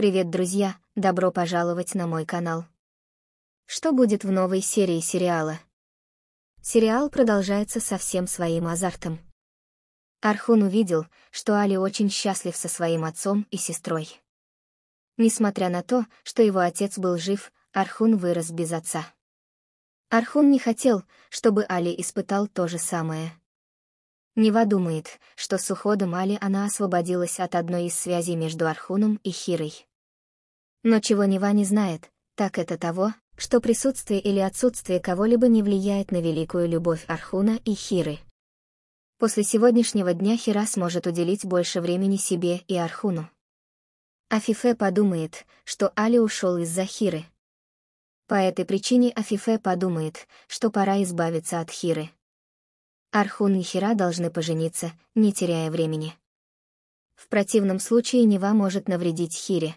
Привет, друзья, добро пожаловать на мой канал. Что будет в новой серии сериала? Сериал продолжается со всем своим азартом. Архун увидел, что Али очень счастлив со своим отцом и сестрой. Несмотря на то, что его отец был жив, Архун вырос без отца. Архун не хотел, чтобы Али испытал то же самое. Нева думает, что с уходом Али она освободилась от одной из связей между Архуном и Хирой. Но чего Нева не знает, так это того, что присутствие или отсутствие кого-либо не влияет на великую любовь Архуна и Хиры. После сегодняшнего дня Хира сможет уделить больше времени себе и Архуну. Афифе подумает, что Али ушел из-за Хиры. По этой причине Афифе подумает, что пора избавиться от Хиры. Архун и Хира должны пожениться, не теряя времени. В противном случае Нева может навредить Хире.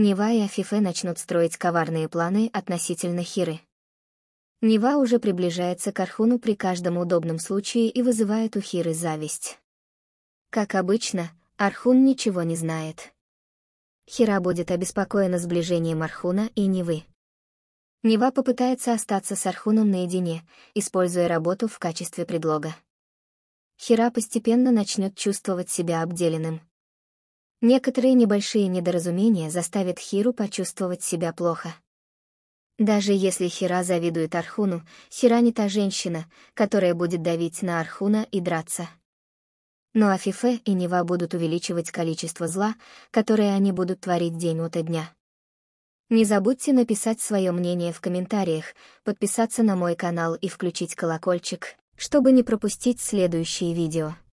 Нева и Афифе начнут строить коварные планы относительно Хиры. Нева уже приближается к Архуну при каждом удобном случае и вызывает у Хиры зависть. Как обычно, Архун ничего не знает. Хира будет обеспокоена сближением Архуна и Невы. Нева попытается остаться с Архуном наедине, используя работу в качестве предлога. Хира постепенно начнет чувствовать себя обделенным, Некоторые небольшие недоразумения заставят Хиру почувствовать себя плохо. Даже если Хира завидует Архуну, Хира не та женщина, которая будет давить на Архуна и драться. Но Афифе и Нева будут увеличивать количество зла, которое они будут творить день ото дня. Не забудьте написать свое мнение в комментариях, подписаться на мой канал и включить колокольчик, чтобы не пропустить следующие видео.